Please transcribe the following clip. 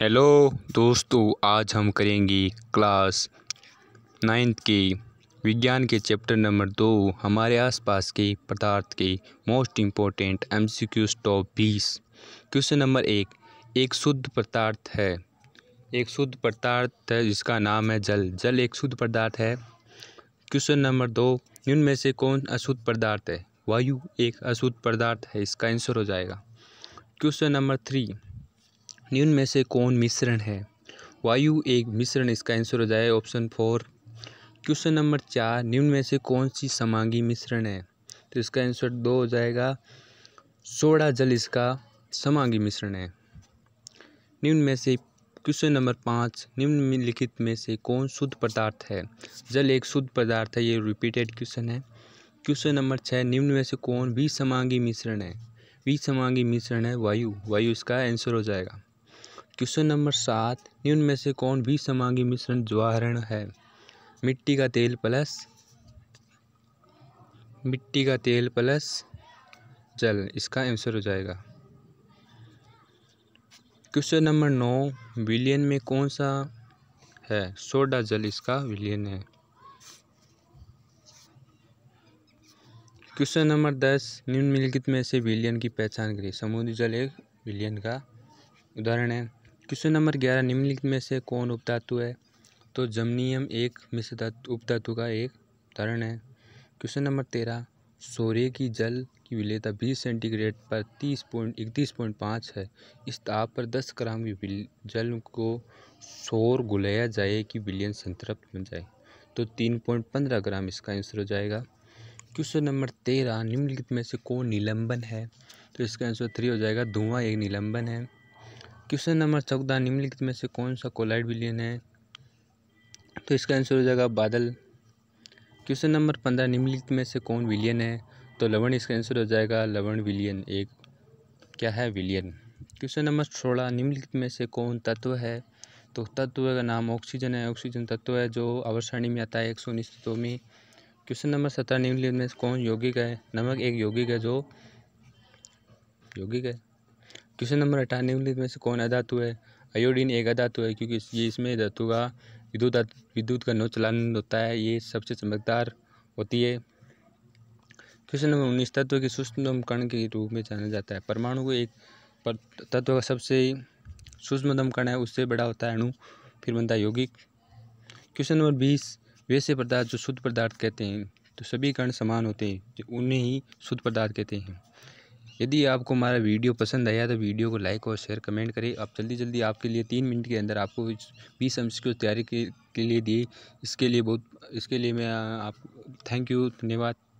hello दोस्तों आज हम करेंगे क्लास नाइन्थ के विज्ञान के चैप्टर नंबर दो हमारे आसपास के पदार्थ के most important M C Qs top बीस क्वेश्चन नंबर एक एक शुद्ध पदार्थ है एक शुद्ध पदार्थ है जिसका नाम है जल जल एक शुद्ध पदार्थ है क्वेश्चन नंबर दो इनमें से कौन अशुद्ध पदार्थ है वायु एक अशुद्ध पदार्थ है इसका आंसर हो जाएगा क्वेश्चन नंबर थ्री निम्न में से कौन मिश्रण है वायु एक मिश्रण इसका आंसर हो जाए ऑप्शन फोर क्वेश्चन नंबर चार निम्न में से कौन सी समांगी मिश्रण है तो इसका आंसर दो हो जाएगा सोडा जल इसका समांगी मिश्रण है निम्न में से क्वेश्चन नंबर पाँच निम्नलिखित में से कौन शुद्ध पदार्थ है जल एक शुद्ध पदार्थ है ये रिपीटेड क्वेश्चन है क्वेश्चन नंबर छः निम्न में से कौन विसमांगी मिश्रण है विसमांगी मिश्रण है वायु वायु इसका आंसर हो जाएगा क्वेश्चन नंबर सात निम्न में से कौन भी समांगी मिश्रण ज्वाहरण है मिट्टी का तेल प्लस मिट्टी का तेल प्लस जल इसका आंसर हो जाएगा क्वेश्चन नंबर नौ विलियन में कौन सा है सोडा जल इसका विलियन है क्वेश्चन नंबर दस निम्नलिखित में से विलियन की पहचान करिए समुद्री जल एक विलियन का उदाहरण है क्वेश्चन नंबर ग्यारह निम्नलिखित में से कौन उपधातु है तो जमनीयम एक मिश्र धातु उपधातु का एक उदाहरण है क्वेश्चन नंबर तेरह सोरे की जल की विलेता बीस सेंटीग्रेड पर तीस पॉइंट इकतीस पॉइंट पाँच है इस ताप पर दस ग्राम की जल को शोर गुलाया जाए कि विलियन संतृप्त बन जाए तो तीन पॉइंट पंद्रह ग्राम इसका आंसर हो जाएगा क्वेश्चन नंबर तेरह निम्नलिखित में से कौन निलंबन है तो इसका आंसर थ्री हो जाएगा धुआं एक निलंबन है क्वेश्चन नंबर चौदह निम्नलिखित में से कौन सा कोलाइड विलियन है तो इसका आंसर हो जाएगा बादल क्वेश्चन नंबर पंद्रह निम्नलिखित में से कौन विलियन है तो लवण इसका आंसर हो जाएगा लवण विलियन एक क्या है विलियन क्वेश्चन नंबर सोलह निम्नलिखित में से कौन तत्व है तो तत्व का नाम ऑक्सीजन है ऑक्सीजन तत्व है जो अवसरणी में आता है एक सौ में क्वेश्चन नंबर सत्रह निम्नलिखित में से कौन यौगिक है नमक एक यौगिक है जो यौगिक है क्वेश्चन नंबर अठारह निम्नलिखित में से कौन अधातु है आयोडीन एक अधातु है क्योंकि ये इसमें धातु का विद्युत विद्युत का नौ चलान होता है ये सबसे चमकदार होती है क्वेश्चन नंबर उन्नीस तत्व के सूक्ष्म कण के रूप में जाना जाता है परमाणु को एक पर तत्व का सबसे सूक्ष्मतम कण है उससे बड़ा होता है अणु फिर बनता है यौगिक क्वेश्चन नंबर बीस वैसे पदार्थ जो शुद्ध पदार्थ कहते हैं तो सभी कण समान होते हैं जो उन्हें ही शुद्ध पदार्थ कहते हैं यदि आपको हमारा वीडियो पसंद आया तो वीडियो को लाइक और शेयर कमेंट करें आप जल्दी जल्दी आपके लिए तीन मिनट के अंदर आपको बीस एम की तैयारी के, के लिए दी इसके लिए बहुत इसके लिए मैं आप थैंक यू धन्यवाद